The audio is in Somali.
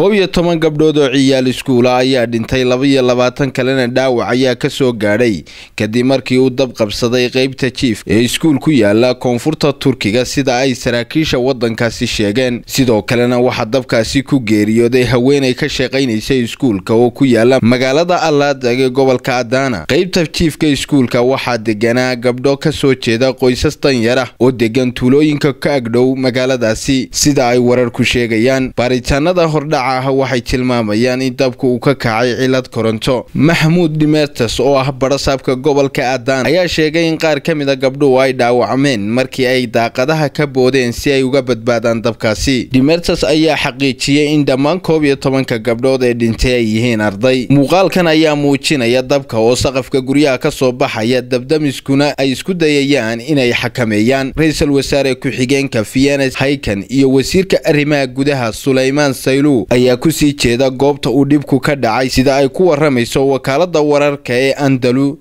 koob iyo toban gabdhood oo ciyaal iskuula ah ayaa dhintay laba iyo labaatan kalena dhaawac ayaa ka soo gaadhay kadib markii uu dab qabsaday qaybta jiif ee iskuul ku yaalla koonfurta turkiga sida ay saraakiisha waddankaasi sheegeen sidoo kalena waxaa dabkaasi ku geeriyooday haweenay ka shaqaynaysa iskuulka oo ku yaala magaalada allaadaeg ee gobolka adaana qaybta jiifka iskuulka waxaa deganaa gabdho ka soo jeeda qoysas danyara oo degan tuulooyinka ka agdhow magaaladaasi sida ay wararku sheegayaan baaritaanada hordhaca nooca waxay tilmaamayaan in dabku uu ka kacay cilad koronto maxamuud dhimeertas oo ah barasaabka gobolka adaan ayaa sheegay in qaar ka mid a ah gabdhuhu ay dhaawacmeen markii ay daaqadaha ka boodeen si ay uga badbaadaan dabkaasi dhimeertas ayaa xaqiijiyey in dhammaan koob iyo tobanka gabdhood ee dhintay ay yihiin arday muuqaalkan ayaa muujinaya dabka oo saqafka guryaha ka soo baxaya dabdamiskuna ay isku dayayaan inay xakameeyaan ra iisal wasaare ku-xigeenka vienes haykan iyo wasiirka arrimaha gudaha sulaymaan saylu ayaa ku sii jeeda goobta uu dhibku ka dhacay sida ay ku waramayso wakaaladda wararka ee andalu